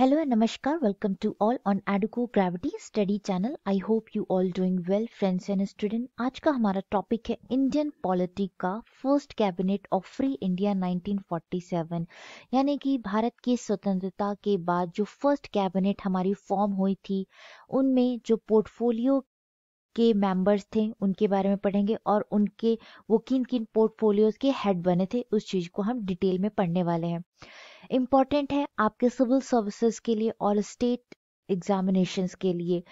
Hello नमस्कार welcome to all on on gravity study channel I hope hope you all doing well friends and आज का हमारा topic है Indian politic का first cabinet of free India 1947 यानी कि भारत की स्वतंत्रता के बाद जो फर्स्ट कैबिनेट हमारी फॉर्म हुई थी उनमें जो पोर्टफोलियो के मेंबर्स थे उनके बारे में पढ़ेंगे और उनके वो किन किन पोर्टफोलियोज के हेड बने थे उस चीज को हम डिटेल में पढ़ने वाले हैं इम्पॉर्टेंट है आपके सिविल सर्विसेज के लिए और स्टेट एग्जामिनेशन के लिए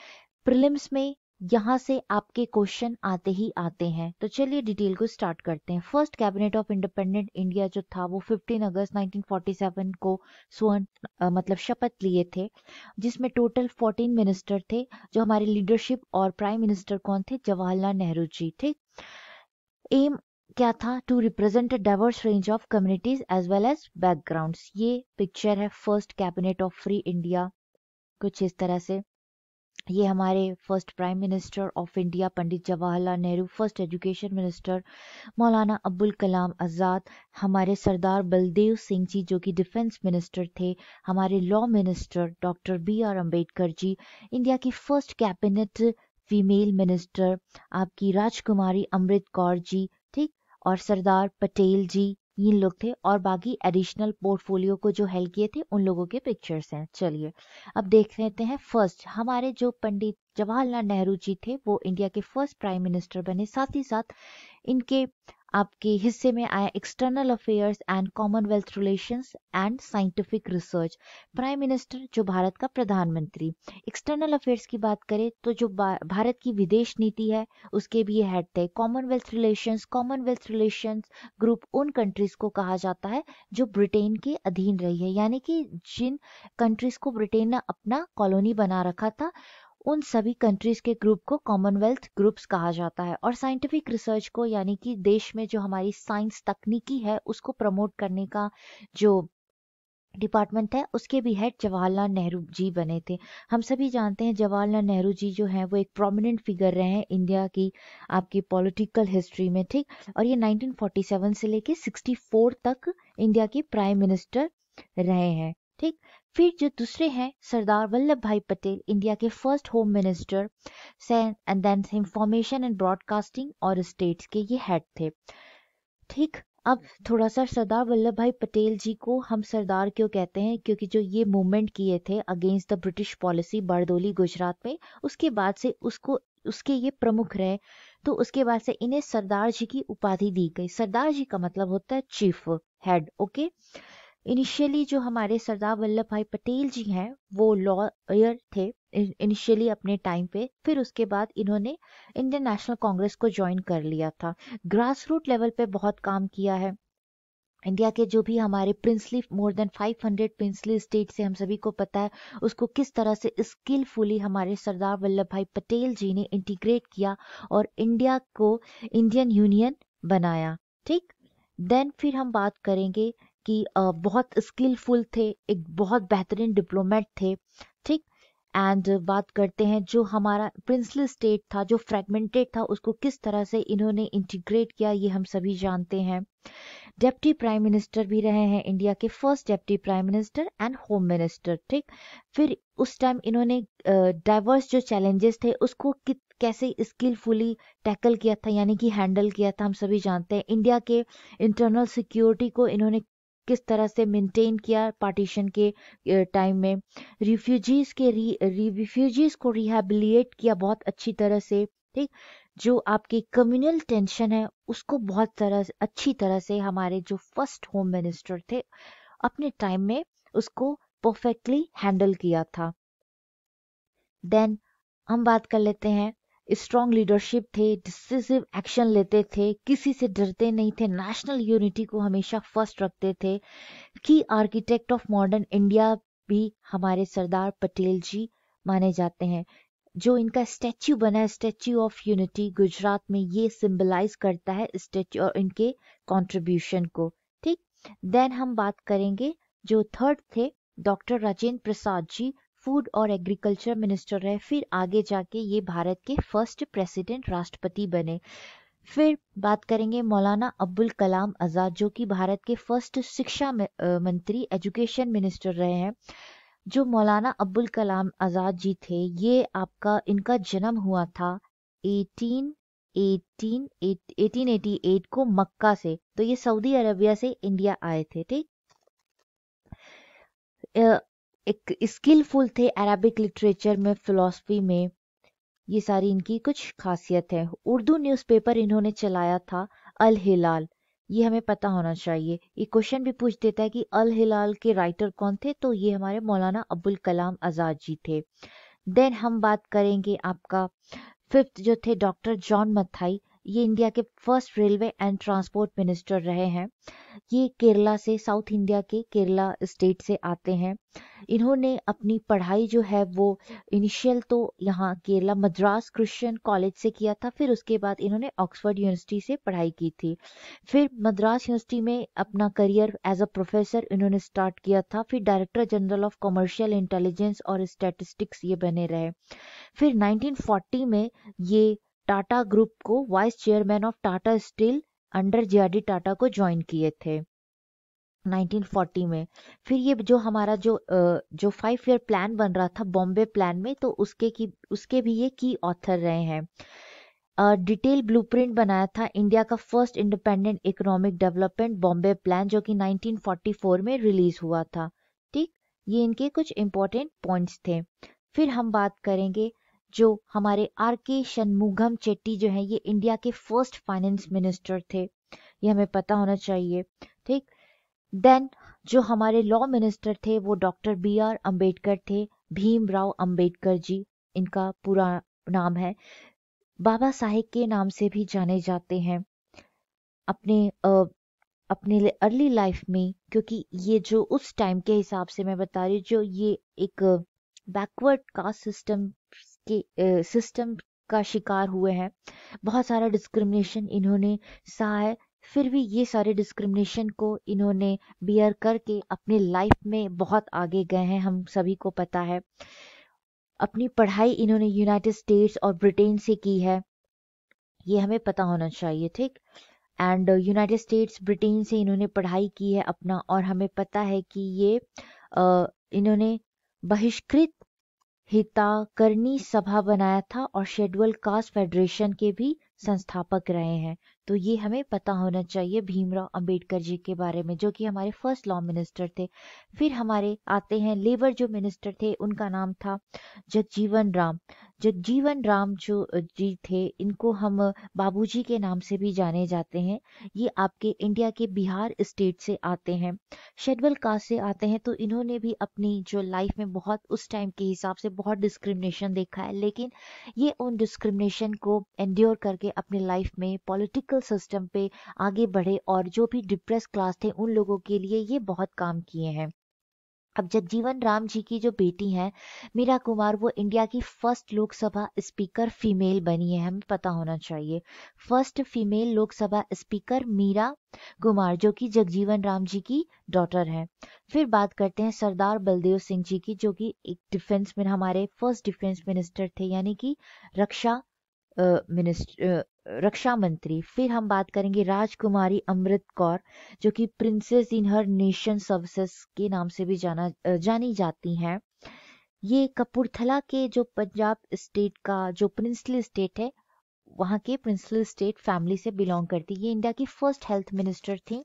प्रिलिम्स में यहाँ से आपके क्वेश्चन आते ही आते हैं तो चलिए डिटेल को स्टार्ट करते हैं first cabinet of independent India जो था वो 15 अगस्त 1947 को स्वर्ण मतलब शपथ लिए थे जिसमें टोटल 14 मिनिस्टर थे जो हमारे लीडरशिप और प्राइम मिनिस्टर कौन थे जवाहरलाल नेहरू जी ठीक एम क्या था to represent a diverse range of communities as well as background ये पिक्चर है first cabinet of free India कुछ इस तरह से ये हमारे first prime minister of India Pandit Jawaharlal Nehru first education minister Maulana Abdul कलाम आज़ाद हमारे सरदार बलदेव सिंह जी जो कि डिफेंस मिनिस्टर थे हमारे law minister doctor B R Ambedkar ji India की फर्स्ट कैबिनेट फीमेल मिनिस्टर आपकी राजकुमारी अमृत कौर जी और सरदार पटेल जी ये लोग थे और बाकी एडिशनल पोर्टफोलियो को जो हेल्प किए थे उन लोगों के पिक्चर्स हैं चलिए अब देख लेते हैं फर्स्ट हमारे जो पंडित जवाहरलाल नेहरू जी थे वो इंडिया के फर्स्ट प्राइम मिनिस्टर बने साथ ही साथ इनके आपके हिस्से में आया external affairs and commonwealth relations and scientific research prime minister जो भारत का प्रधानमंत्री एक्सटर्नल अफेयर्स की बात करें तो जो भारत की विदेश नीति है उसके भी ये हेड थे commonwealth relations commonwealth relations group उन कंट्रीज को कहा जाता है जो ब्रिटेन के अधीन रही है यानी कि जिन कंट्रीज को ब्रिटेन ने अपना कॉलोनी बना रखा था उन सभी कंट्रीज के ग्रुप को कॉमनवेल्थ ग्रुप्स कहा जाता है और साइंटिफिक रिसर्च को यानी कि देश में जो हमारी साइंस तकनीकी है उसको प्रमोट करने का जो डिपार्टमेंट है उसके भी हेड जवाहरलाल नेहरू जी बने थे हम सभी जानते हैं जवाहरलाल नेहरू जी जो हैं वो एक प्रोमिनेंट फिगर रहे हैं इंडिया की आपकी पॉलिटिकल हिस्ट्री में ठीक और ये 1947 से लेके 64 तक इंडिया के प्राइम मिनिस्टर रहे हैं ठीक फिर जो दूसरे हैं सरदार वल्लभ भाई पटेल इंडिया के first home minister and then information and broadcasting और स्टेट्स के ये हेड थे ठीक अब थोड़ा सा सरदार वल्लभ भाई पटेल जी को हम सरदार क्यों कहते हैं क्योंकि जो ये मूवमेंट किए थे against the British policy Bardoli Gujarat में उसके बाद से उसको उसके ये प्रमुख रहे तो उसके बाद से इन्हें सरदार जी की उपाधि दी गई सरदार जी का मतलब होता है chief head okay okay? Initially जो हमारे सरदार वल्लभ भाई पटेल जी हैं वो लॉयर थे इनिशियली अपने टाइम पे फिर उसके बाद इन्होंने इंडियन नेशनल कांग्रेस को ज्वाइन कर लिया था ग्रास रूट लेवल पे बहुत काम किया है इंडिया के जो भी हमारे princely more than 500 princely state से हम सभी को पता है उसको किस तरह से स्किलफुली हमारे सरदार वल्लभ भाई पटेल जी ने इंटीग्रेट किया और इंडिया को इंडियन यूनियन बनाया ठीक देन फिर हम बात करेंगे कि बहुत स्किलफुल थे एक बहुत बेहतरीन डिप्लोमेट थे ठीक एंड बात करते हैं जो हमारा प्रिंसली स्टेट था जो फ्रेगमेंटेड था उसको किस तरह से इन्होंने इंटीग्रेट किया ये हम सभी जानते हैं डेप्टी प्राइम मिनिस्टर भी रहे हैं इंडिया के first deputy prime minister and home minister ठीक फिर उस टाइम इन्होंने डाइवर्स जो चैलेंजेस थे उसको कैसे स्किलफुली टैकल किया था यानी कि हैंडल किया था हम सभी जानते हैं इंडिया के इंटरनल सिक्योरिटी को इन्होंने किस तरह से मेंटेन किया पार्टीशन के टाइम में रिफ्यूजीज़ के रिफ्यूजीज़ को रिहेबिलिएट किया बहुत अच्छी तरह से ठीक जो आपकी कम्युनल टेंशन है उसको बहुत तरह अच्छी तरह से हमारे जो फर्स्ट होम मिनिस्टर थे अपने टाइम में उसको परफेक्टली हैंडल किया था देन हम बात कर लेते हैं स्ट्रॉन्ग लीडरशिप थे डिसिसिव एक्शन लेते थे किसी से डरते नहीं थे नेशनल यूनिटी को हमेशा फर्स्ट रखते थे की आर्किटेक्ट ऑफ मॉडर्न इंडिया भी हमारे सरदार पटेल जी माने जाते हैं जो इनका स्टैच्यू बना है स्टैच्यू ऑफ यूनिटी गुजरात में ये सिंबलाइज करता है स्टैच्यू और इनके कॉन्ट्रीब्यूशन को ठीक देन हम बात करेंगे जो थर्ड थे डॉक्टर राजेंद्र प्रसाद जी फूड और एग्रीकल्चर मिनिस्टर रहे फिर आगे जाके ये भारत के फर्स्ट प्रेसिडेंट राष्ट्रपति बने फिर बात करेंगे मौलाना अब्दुल कलाम आज़ाद जो कि भारत के फर्स्ट शिक्षा मंत्री एजुकेशन मिनिस्टर रहे हैं जो मौलाना अब्दुल कलाम आज़ाद जी थे ये आपका इनका जन्म हुआ था 18 18, 1888 को मक्का से तो ये सऊदी अरबिया से इंडिया आए थे ठीक एक स्किलफुल थे अरबिक लिटरेचर में फिलॉसफी में ये सारी इनकी कुछ खासियत है उर्दू न्यूज़पेपर इन्होंने चलाया था अल हिलाल ये हमें पता होना चाहिए ये क्वेश्चन भी पूछ देता है कि अल हिलाल के राइटर कौन थे तो ये हमारे मौलाना अबुल कलाम आज़ाद जी थे देन हम बात करेंगे आपका फिफ्थ जो थे डॉक्टर जॉन मथाई ये इंडिया के first railway and transport minister रहे हैं ये केरला से साउथ इंडिया के केरला स्टेट से आते हैं इन्होंने अपनी पढ़ाई जो है वो इनिशियल तो यहाँ केरला मद्रास क्रिश्चियन कॉलेज से किया था फिर उसके बाद इन्होंने ऑक्सफोर्ड यूनिवर्सिटी से पढ़ाई की थी फिर मद्रास यूनिवर्सिटी में अपना करियर एज अ प्रोफेसर इन्होंने स्टार्ट किया था फिर director general of commercial intelligence और स्टेटिस्टिक्स ये बने रहे फिर 1940 में ये टाटा ग्रुप को vice chairman of Tata steel under JRD Tata को ज्वाइन किए थे 1940 में फिर ये जो हमारा जो जो फाइव ईयर प्लान बन रहा था बॉम्बे प्लान में तो उसके की उसके भी ये की ऑथर रहे हैं डिटेल ब्लूप्रिंट बनाया था इंडिया का first independent economic development Bombay plan जो कि 1944 में रिलीज हुआ था ठीक ये इनके कुछ इंपॉर्टेंट पॉइंट्स थे फिर हम बात करेंगे जो हमारे आर के शनमुगम चेट्टी जो है ये इंडिया के फर्स्ट फाइनेंस मिनिस्टर थे ये हमें पता होना चाहिए ठीक देन जो हमारे लॉ मिनिस्टर थे वो डॉक्टर बी आर अम्बेडकर थे भीमराव अम्बेडकर जी इनका पूरा नाम है बाबा साहेब के नाम से भी जाने जाते हैं अपने आ, अपने अर्ली लाइफ में क्योंकि ये जो उस टाइम के हिसाब से मैं बता रही हूँ जो ये एक बैकवर्ड कास्ट सिस्टम के सिस्टम का शिकार हुए हैं बहुत सारा डिस्क्रिमिनेशन इन्होंने सहा है फिर भी ये सारे डिस्क्रिमिनेशन को इन्होंने बियर करके अपने लाइफ में बहुत आगे गए हैं हम सभी को पता है अपनी पढ़ाई इन्होंने यूनाइटेड स्टेट्स और ब्रिटेन से की है ये हमें पता होना चाहिए ठीक एंड यूनाइटेड स्टेट्स ब्रिटेन से इन्होंने पढ़ाई की है अपना और हमें पता है कि ये uh, इन्होंने बहिष्कृत हिताकर्णी सभा बनाया था और शेड्यूल कास्ट फेडरेशन के भी संस्थापक रहे हैं तो ये हमें पता होना चाहिए भीमराव अंबेडकर जी के बारे में जो कि हमारे फर्स्ट लॉ मिनिस्टर थे फिर हमारे आते हैं लेबर जो मिनिस्टर थे उनका नाम था जगजीवन राम जो जीवन राम जो जी थे इनको हम बाबूजी के नाम से भी जाने जाते हैं ये आपके इंडिया के बिहार स्टेट से आते हैं शेडवल कास्ट से आते हैं तो इन्होंने भी अपनी जो लाइफ में बहुत उस टाइम के हिसाब से बहुत डिस्क्रिमिनेशन देखा है लेकिन ये उन डिस्क्रिमिनेशन को एंड्योर करके अपने लाइफ में पॉलिटिकल सिस्टम पे आगे बढ़े और जो भी डिप्रेस क्लास थे उन लोगों के लिए ये बहुत काम किए हैं अब जगजीवन राम जी की जो बेटी हैं मीरा कुमार वो इंडिया की फर्स्ट लोकसभा स्पीकर फीमेल बनी है हमें पता होना चाहिए first female Lok Sabha speaker Meera Kumar जो कि जगजीवन राम जी की डॉटर हैं फिर बात करते हैं सरदार बलदेव सिंह जी की जो कि एक डिफेंस में हमारे फर्स्ट डिफेंस मिनिस्टर थे यानी कि रक्षा मिनिस्टर रक्षा मंत्री फिर हम बात करेंगे राजकुमारी अमृत कौर जो कि princess in her nation services के नाम से भी जाना जानी जाती हैं ये कपूरथला के जो पंजाब स्टेट का जो प्रिंसली स्टेट है वहाँ के प्रिंसली स्टेट फैमिली से बिलोंग करती ये इंडिया की फर्स्ट हेल्थ मिनिस्टर थी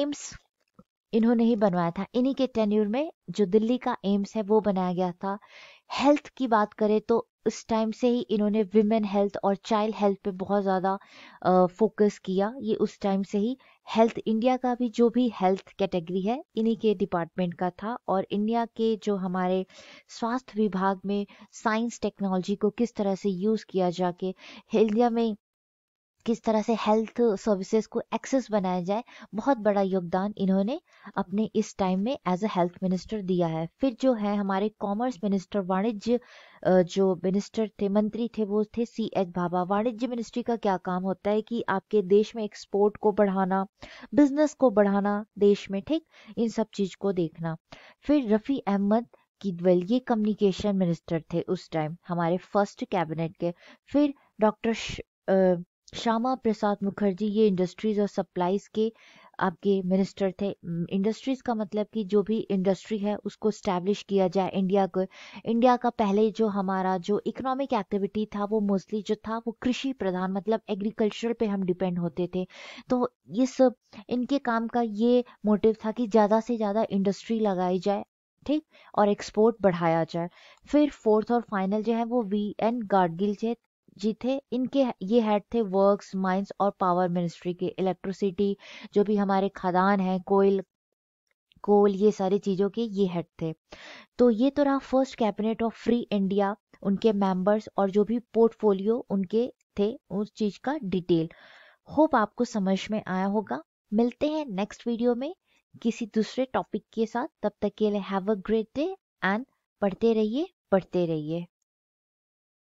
एम्स इन्होंने ही बनवाया था इन्हीं के टेन्यूर में जो दिल्ली का एम्स है वो बनाया गया था हेल्थ की बात करें तो उस टाइम से ही इन्होंने विमेन हेल्थ और चाइल्ड हेल्थ पे बहुत ज़्यादा फोकस किया ये उस टाइम से ही हेल्थ इंडिया का भी जो भी हेल्थ कैटेगरी है इन्हीं के डिपार्टमेंट का था और इंडिया के जो हमारे स्वास्थ्य विभाग में साइंस टेक्नोलॉजी को किस तरह से यूज़ किया जाके इंडिया में किस तरह से हेल्थ सर्विसेज को एक्सेस बनाया जाए बहुत बड़ा योगदान इन्होंने अपने इस टाइम में एज अ हेल्थ मिनिस्टर दिया है फिर जो है हमारे कॉमर्स मिनिस्टर वाणिज्य जो मिनिस्टर थे मंत्री थे वो थे सी एच भाभा वाणिज्य मिनिस्ट्री का क्या काम होता है कि आपके देश में एक्सपोर्ट को बढ़ाना बिजनेस को बढ़ाना देश में ठीक इन सब चीज को देखना फिर रफ़ी अहमद किदवल ये कम्युनिकेशन मिनिस्टर थे उस टाइम हमारे फर्स्ट कैबिनेट के फिर डॉक्टर श्यामा प्रसाद मुखर्जी ये इंडस्ट्रीज और सप्लाईज के आपके मिनिस्टर थे इंडस्ट्रीज का मतलब कि जो भी इंडस्ट्री है उसको स्टैब्लिश किया जाए इंडिया को इंडिया का पहले जो हमारा जो इकोनॉमिक एक्टिविटी था वो मोस्टली जो था वो कृषि प्रधान मतलब एग्रीकल्चर पे हम डिपेंड होते थे तो इस इनके काम का ये मोटिव था कि ज़्यादा से ज़्यादा इंडस्ट्री लगाई जाए ठीक और एक्सपोर्ट बढ़ाया जाए फिर फोर्थ और फाइनल जो है वो वी एन गार्डगिल थे जी थे इनके ये हेड थे वर्क्स माइंस और पावर मिनिस्ट्री के इलेक्ट्रिसिटी जो भी हमारे खदान हैं कोयल कोल ये सारी चीज़ों के ये हेड थे तो ये तो रहा first cabinet of free India उनके मेंबर्स और जो भी पोर्टफोलियो उनके थे उस चीज़ का डिटेल होप आपको समझ में आया होगा मिलते हैं नेक्स्ट वीडियो में किसी दूसरे टॉपिक के साथ तब तक के लिए have a great day and पढ़ते रहिए पढ़ते रहिए